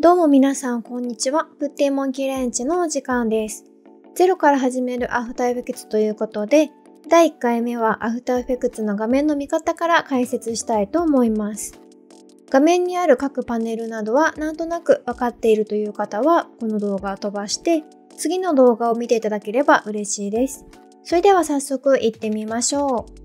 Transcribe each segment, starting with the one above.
どうも皆さん、こんにちは。プッティモンキーレンチのお時間です。ゼロから始めるアフターエフェクツということで、第1回目はアフターエフェクツの画面の見方から解説したいと思います。画面にある各パネルなどはなんとなく分かっているという方は、この動画を飛ばして、次の動画を見ていただければ嬉しいです。それでは早速行ってみましょう。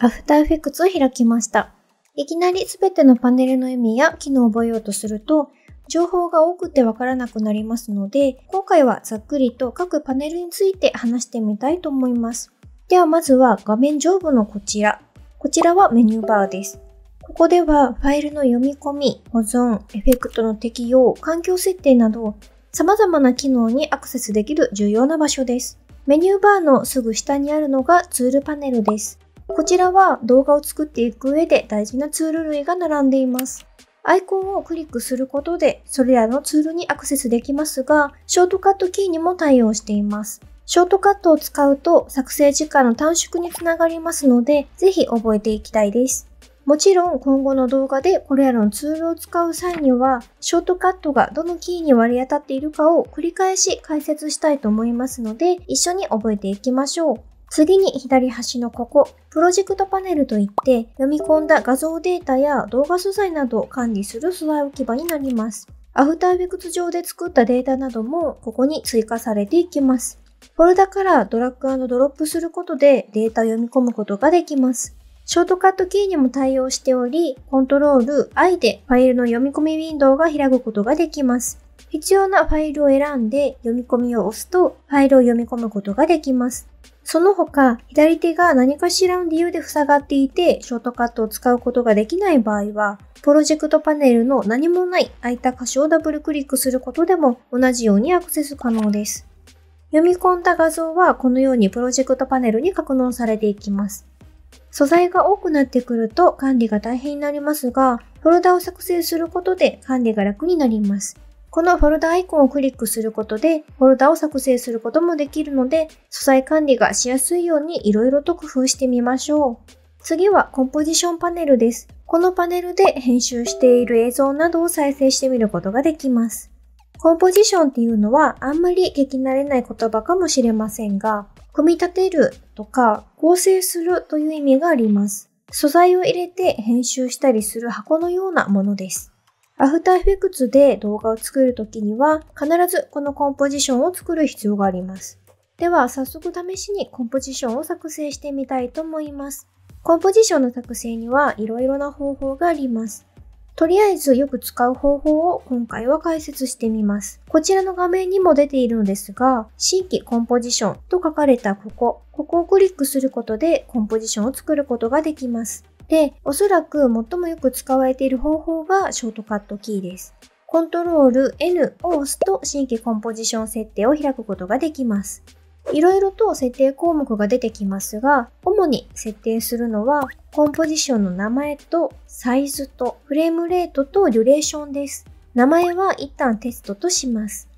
アフターエフェクツを開きました。いきなりすべてのパネルの意味や機能を覚えようとすると、情報が多くてわからなくなりますので、今回はざっくりと各パネルについて話してみたいと思います。ではまずは画面上部のこちら。こちらはメニューバーです。ここではファイルの読み込み、保存、エフェクトの適用、環境設定など様々な機能にアクセスできる重要な場所です。メニューバーのすぐ下にあるのがツールパネルです。こちらは動画を作っていく上で大事なツール類が並んでいます。アイコンをクリックすることでそれらのツールにアクセスできますが、ショートカットキーにも対応しています。ショートカットを使うと作成時間の短縮につながりますので、ぜひ覚えていきたいです。もちろん今後の動画でこれらのツールを使う際には、ショートカットがどのキーに割り当たっているかを繰り返し解説したいと思いますので、一緒に覚えていきましょう。次に左端のここ、プロジェクトパネルといって読み込んだ画像データや動画素材などを管理する素材置き場になります。アフターエフェクツ上で作ったデータなどもここに追加されていきます。フォルダからドラッグドロップすることでデータを読み込むことができます。ショートカットキーにも対応しており、コントロール I でファイルの読み込みウィンドウが開くことができます。必要なファイルを選んで読み込みを押すとファイルを読み込むことができます。その他、左手が何かしらの理由で塞がっていて、ショートカットを使うことができない場合は、プロジェクトパネルの何もない空いた箇所をダブルクリックすることでも同じようにアクセス可能です。読み込んだ画像はこのようにプロジェクトパネルに格納されていきます。素材が多くなってくると管理が大変になりますが、フォルダを作成することで管理が楽になります。このフォルダアイコンをクリックすることで、フォルダを作成することもできるので、素材管理がしやすいように色々と工夫してみましょう。次はコンポジションパネルです。このパネルで編集している映像などを再生してみることができます。コンポジションっていうのはあんまり聞き慣れない言葉かもしれませんが、組み立てるとか合成するという意味があります。素材を入れて編集したりする箱のようなものです。アフターエフェクツで動画を作るときには必ずこのコンポジションを作る必要があります。では早速試しにコンポジションを作成してみたいと思います。コンポジションの作成にはいろいろな方法があります。とりあえずよく使う方法を今回は解説してみます。こちらの画面にも出ているのですが、新規コンポジションと書かれたここ、ここをクリックすることでコンポジションを作ることができます。で、おそらく最もよく使われている方法がショートカットキーです。コントロール N を押すと新規コンポジション設定を開くことができます。いろいろと設定項目が出てきますが、主に設定するのは、コンポジションの名前とサイズとフレームレートとデュレーションです。名前は一旦テストとします。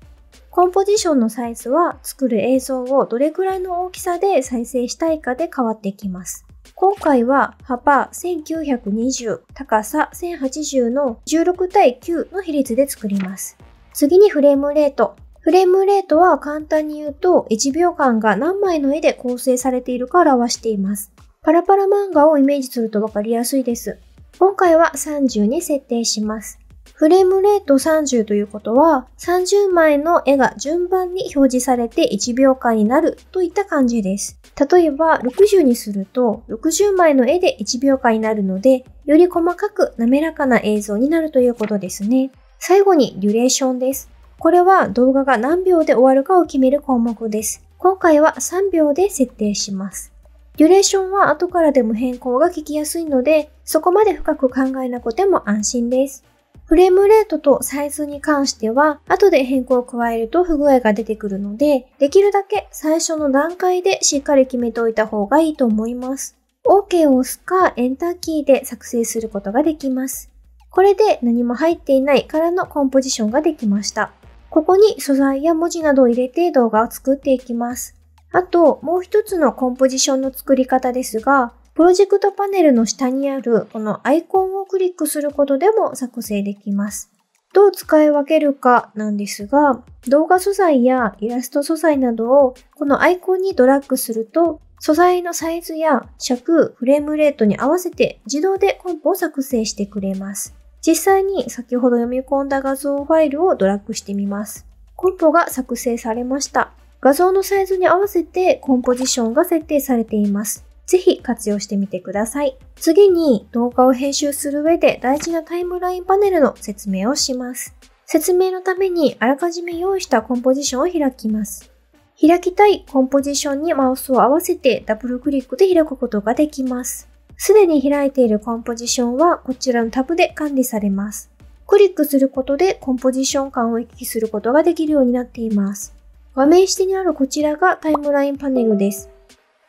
コンポジションのサイズは作る映像をどれくらいの大きさで再生したいかで変わってきます。今回は幅1920、高さ1080の16対9の比率で作ります。次にフレームレート。フレームレートは簡単に言うと1秒間が何枚の絵で構成されているか表しています。パラパラ漫画をイメージするとわかりやすいです。今回は30に設定します。フレームレート30ということは、30枚の絵が順番に表示されて1秒間になるといった感じです。例えば、60にすると、60枚の絵で1秒間になるので、より細かく滑らかな映像になるということですね。最後に、デュレーションです。これは動画が何秒で終わるかを決める項目です。今回は3秒で設定します。デュレーションは後からでも変更が効きやすいので、そこまで深く考えなくても安心です。フレームレートとサイズに関しては、後で変更を加えると不具合が出てくるので、できるだけ最初の段階でしっかり決めておいた方がいいと思います。OK を押すか、Enter キーで作成することができます。これで何も入っていないからのコンポジションができました。ここに素材や文字などを入れて動画を作っていきます。あと、もう一つのコンポジションの作り方ですが、プロジェクトパネルの下にあるこのアイコンをクリックすることでも作成できます。どう使い分けるかなんですが、動画素材やイラスト素材などをこのアイコンにドラッグすると、素材のサイズや尺、フレームレートに合わせて自動でコンポを作成してくれます。実際に先ほど読み込んだ画像ファイルをドラッグしてみます。コンポが作成されました。画像のサイズに合わせてコンポジションが設定されています。ぜひ活用してみてください。次に動画を編集する上で大事なタイムラインパネルの説明をします。説明のためにあらかじめ用意したコンポジションを開きます。開きたいコンポジションにマウスを合わせてダブルクリックで開くことができます。すでに開いているコンポジションはこちらのタブで管理されます。クリックすることでコンポジション感を行き来することができるようになっています。画面下にあるこちらがタイムラインパネルです。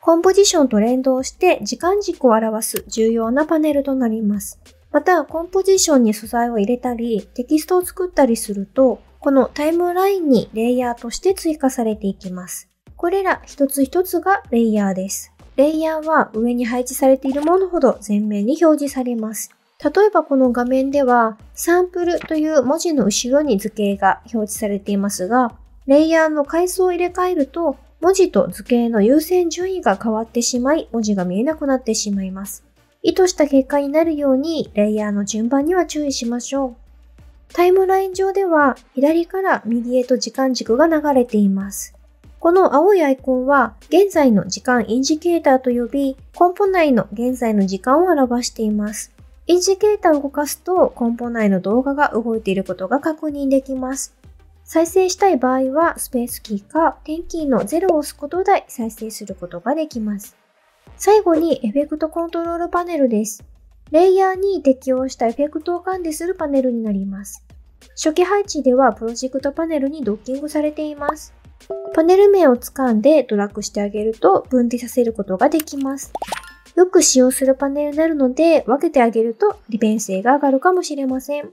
コンポジションと連動して時間軸を表す重要なパネルとなります。また、コンポジションに素材を入れたり、テキストを作ったりすると、このタイムラインにレイヤーとして追加されていきます。これら一つ一つがレイヤーです。レイヤーは上に配置されているものほど前面に表示されます。例えばこの画面では、サンプルという文字の後ろに図形が表示されていますが、レイヤーの階層を入れ替えると、文字と図形の優先順位が変わってしまい、文字が見えなくなってしまいます。意図した結果になるように、レイヤーの順番には注意しましょう。タイムライン上では、左から右へと時間軸が流れています。この青いアイコンは現在の時間インジケーターと呼び、コンポ内の現在の時間を表しています。インジケーターを動かすと、コンポ内の動画が動いていることが確認できます。再生したい場合はスペースキーか点キーの0を押すことで再生することができます。最後にエフェクトコントロールパネルです。レイヤーに適用したエフェクトを管理するパネルになります。初期配置ではプロジェクトパネルにドッキングされています。パネル名を掴んでドラッグしてあげると分離させることができます。よく使用するパネルになるので分けてあげると利便性が上がるかもしれません。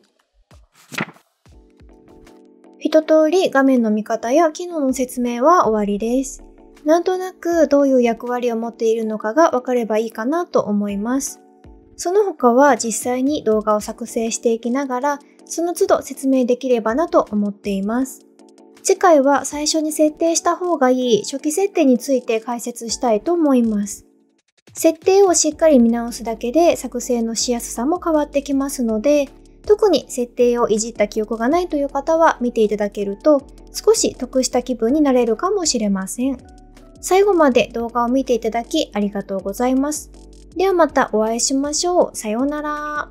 一通り画面の見方や機能の説明は終わりです。なんとなくどういう役割を持っているのかがわかればいいかなと思います。その他は実際に動画を作成していきながら、その都度説明できればなと思っています。次回は最初に設定した方がいい初期設定について解説したいと思います。設定をしっかり見直すだけで作成のしやすさも変わってきますので、特に設定をいじった記憶がないという方は見ていただけると少し得した気分になれるかもしれません。最後まで動画を見ていただきありがとうございます。ではまたお会いしましょう。さようなら。